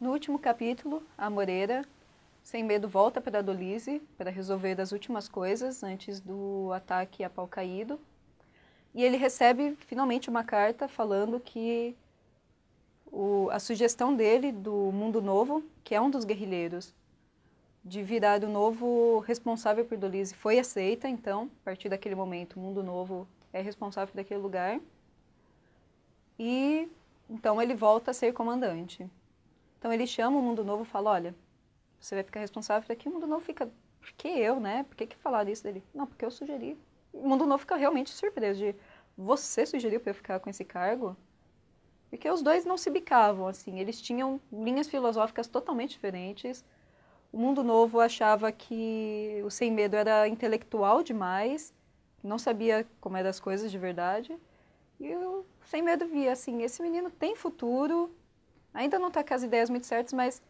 No último capítulo, a Moreira, sem medo, volta para a Dolize para resolver as últimas coisas antes do ataque a pau caído. E ele recebe finalmente uma carta falando que o, a sugestão dele do Mundo Novo, que é um dos guerrilheiros, de virar o novo responsável por Dolise, foi aceita, então, a partir daquele momento, o Mundo Novo é responsável por aquele lugar. E então ele volta a ser comandante. Então ele chama o Mundo Novo e fala: olha, você vai ficar responsável por aqui. O Mundo Novo fica: por que eu, né? Por que, que falaram isso dele? Não, porque eu sugeri. O Mundo Novo fica realmente surpreso de: você sugeriu para eu ficar com esse cargo? Porque os dois não se bicavam, assim, eles tinham linhas filosóficas totalmente diferentes. O Mundo Novo achava que o Sem Medo era intelectual demais, não sabia como eram as coisas de verdade. E o Sem Medo via, assim, esse menino tem futuro, ainda não está com as ideias muito certas, mas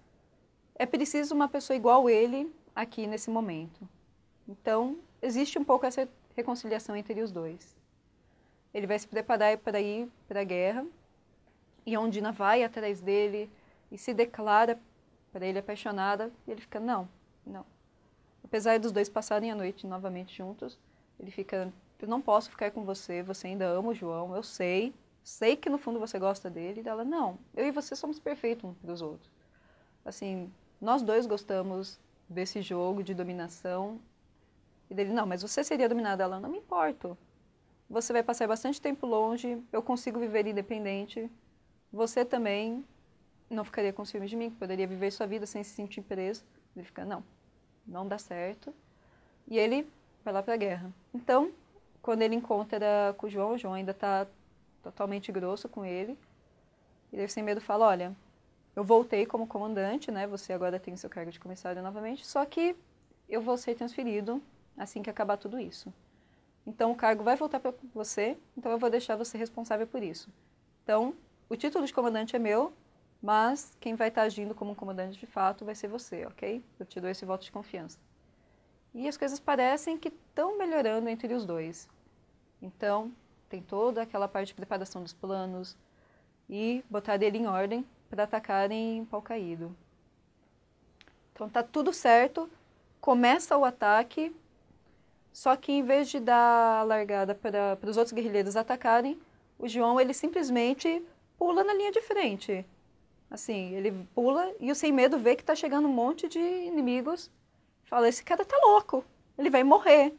é preciso uma pessoa igual ele aqui nesse momento. Então, existe um pouco essa reconciliação entre os dois. Ele vai se preparar para ir para a guerra, e a Ondina vai atrás dele e se declara para ele apaixonada. E ele fica, não, não. Apesar dos dois passarem a noite novamente juntos, ele fica, eu não posso ficar com você, você ainda ama o João, eu sei. Sei que no fundo você gosta dele. E dela, não, eu e você somos perfeitos um dos outros. Assim, nós dois gostamos desse jogo de dominação. E dele, não, mas você seria dominada. Ela, não me importo. Você vai passar bastante tempo longe, eu consigo viver independente, você também não ficaria com ciúmes de mim, que poderia viver sua vida sem se sentir preso. Ele fica, não, não dá certo. E ele vai lá para a guerra. Então, quando ele encontra com o João, o João ainda está totalmente grosso com ele. E ele sem medo fala, olha, eu voltei como comandante, né? Você agora tem seu cargo de comissário novamente, só que eu vou ser transferido assim que acabar tudo isso. Então o cargo vai voltar para você, então eu vou deixar você responsável por isso. Então, o título de comandante é meu, mas quem vai estar agindo como comandante de fato vai ser você, ok? Eu te dou esse voto de confiança. E as coisas parecem que estão melhorando entre os dois. Então, tem toda aquela parte de preparação dos planos e botar ele em ordem para atacarem em pau caído. Então, tá tudo certo, começa o ataque, só que em vez de dar a largada para os outros guerrilheiros atacarem, o João ele simplesmente pula na linha de frente. Assim, ele pula e o sem medo vê que está chegando um monte de inimigos. Fala, esse cara tá louco, ele vai morrer.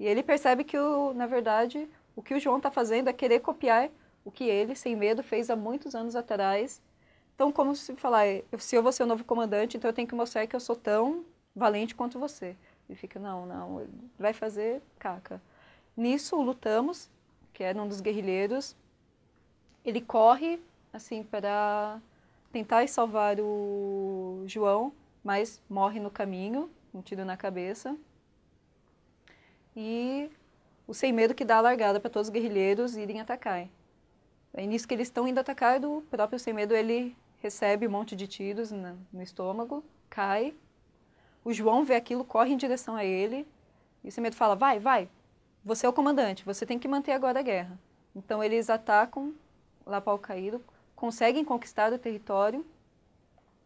E ele percebe que, o, na verdade, o que o João está fazendo é querer copiar o que ele, sem medo, fez há muitos anos atrás. Então, como se falar, se eu vou ser o novo comandante, então eu tenho que mostrar que eu sou tão valente quanto você. E fica, não, não, vai fazer caca. Nisso, lutamos, que era um dos guerrilheiros, ele corre, assim, para tentar salvar o João, mas morre no caminho, um tiro na cabeça. E o Sem Medo que dá a largada para todos os guerrilheiros irem atacar. É nisso que eles estão indo atacar, do próprio Sem Medo ele recebe um monte de tiros no estômago, cai. O João vê aquilo, corre em direção a ele, e o Sem Medo fala, vai, vai, você é o comandante, você tem que manter agora a guerra. Então eles atacam Lapau Caído, conseguem conquistar o território.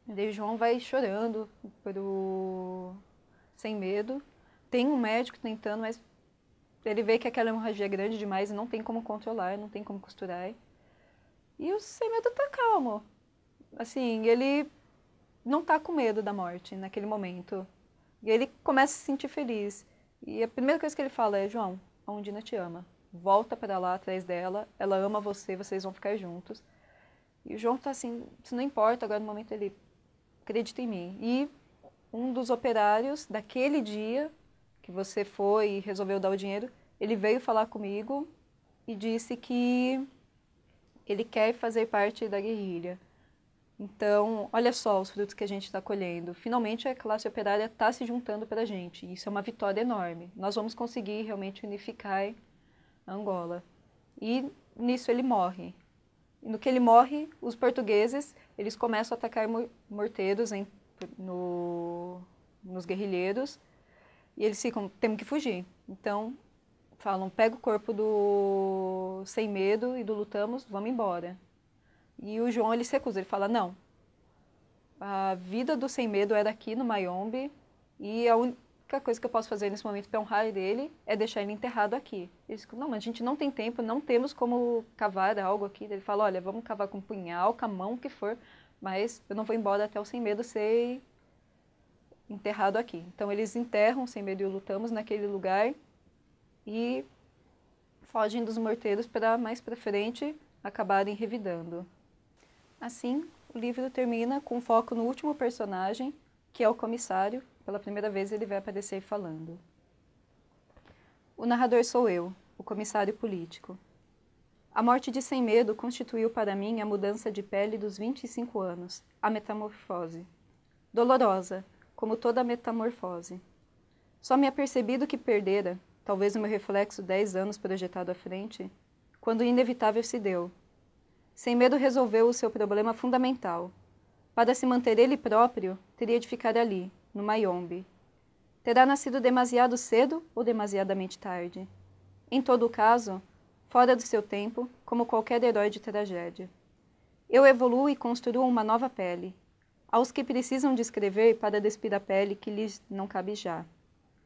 Dei João vai chorando pro... sem medo. Tem um médico tentando, mas ele vê que aquela hemorragia é grande demais e não tem como controlar, não tem como costurar. E o sem medo tá calmo. Assim, ele não tá com medo da morte naquele momento. E ele começa a se sentir feliz. E a primeira coisa que ele fala é: João, a Undina te ama volta para lá atrás dela, ela ama você, vocês vão ficar juntos. E o João tá assim, isso não importa, agora no momento ele acredita em mim. E um dos operários daquele dia que você foi e resolveu dar o dinheiro, ele veio falar comigo e disse que ele quer fazer parte da guerrilha. Então, olha só os frutos que a gente está colhendo. Finalmente a classe operária está se juntando para a gente. Isso é uma vitória enorme. Nós vamos conseguir realmente unificar Angola. E nisso ele morre. E no que ele morre, os portugueses eles começam a atacar morteiros em, no, nos guerrilheiros e eles ficam, temos que fugir. Então falam, pega o corpo do Sem Medo e do Lutamos, vamos embora. E o João ele se recusa, ele fala, não, a vida do Sem Medo era é aqui no Mayombe e a, única coisa que eu posso fazer nesse momento para honrar ele é deixar ele enterrado aqui. Eles não, mas a gente não tem tempo, não temos como cavar algo aqui. Ele fala, olha, vamos cavar com punhal, com a mão, o que for, mas eu não vou embora até o Sem Medo ser enterrado aqui. Então eles enterram o Sem Medo e o Lutamos naquele lugar e fogem dos morteiros para mais para frente acabarem revidando. Assim, o livro termina com foco no último personagem, que é o comissário, pela primeira vez ele vai aparecer falando. O narrador sou eu, o comissário político. A morte de Sem Medo constituiu para mim a mudança de pele dos 25 anos, a metamorfose. Dolorosa, como toda metamorfose. Só me apercebi do que perdera, talvez o meu reflexo dez anos projetado à frente, quando o inevitável se deu. Sem medo resolveu o seu problema fundamental. Para se manter ele próprio, teria de ficar ali, no Mayombe. Terá nascido demasiado cedo ou demasiadamente tarde. Em todo caso, fora do seu tempo, como qualquer herói de tragédia. Eu evoluo e construo uma nova pele. Aos que precisam de escrever para despir a pele que lhes não cabe já.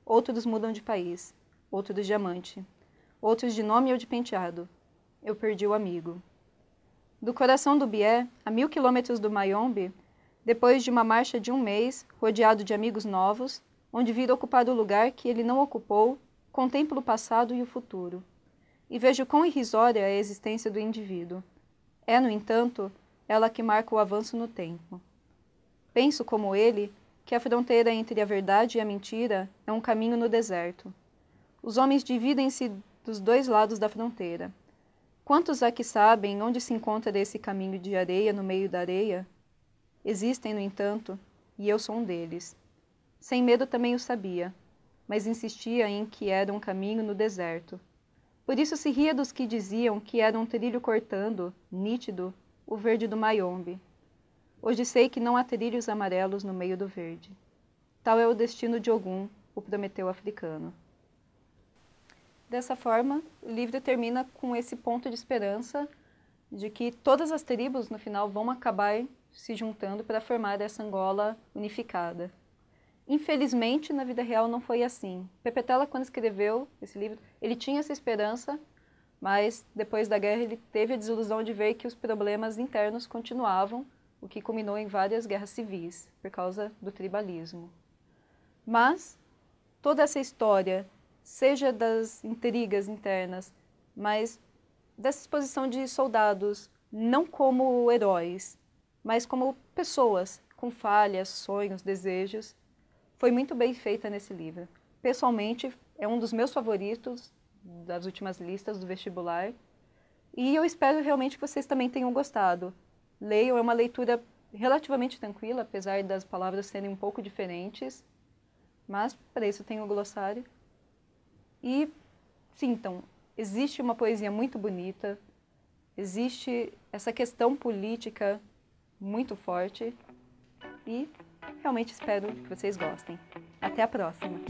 Outros mudam de país, outros de amante, outros de nome ou de penteado. Eu perdi o amigo. Do coração do Bié, a mil quilômetros do Mayombe, depois de uma marcha de um mês, rodeado de amigos novos, onde vira ocupar o lugar que ele não ocupou, contemplo o passado e o futuro. E vejo quão irrisória é a existência do indivíduo. É, no entanto, ela que marca o avanço no tempo. Penso, como ele, que a fronteira entre a verdade e a mentira é um caminho no deserto. Os homens dividem-se dos dois lados da fronteira. Quantos há que sabem onde se encontra esse caminho de areia no meio da areia Existem, no entanto, e eu sou um deles. Sem medo também o sabia, mas insistia em que era um caminho no deserto. Por isso se ria dos que diziam que era um trilho cortando, nítido, o verde do Mayombe. Hoje sei que não há trilhos amarelos no meio do verde. Tal é o destino de Ogum, o Prometeu africano. Dessa forma, o livro termina com esse ponto de esperança de que todas as tribos no final vão acabar se juntando para formar essa Angola unificada. Infelizmente, na vida real não foi assim. Pepetela, quando escreveu esse livro, ele tinha essa esperança, mas depois da guerra ele teve a desilusão de ver que os problemas internos continuavam, o que culminou em várias guerras civis, por causa do tribalismo. Mas toda essa história, seja das intrigas internas, mas dessa exposição de soldados não como heróis, mas como pessoas com falhas, sonhos, desejos. Foi muito bem feita nesse livro. Pessoalmente, é um dos meus favoritos das últimas listas do vestibular. E eu espero realmente que vocês também tenham gostado. Leiam, é uma leitura relativamente tranquila, apesar das palavras serem um pouco diferentes. Mas para isso tem o glossário. E sintam, existe uma poesia muito bonita, existe essa questão política muito forte e realmente espero que vocês gostem. Até a próxima!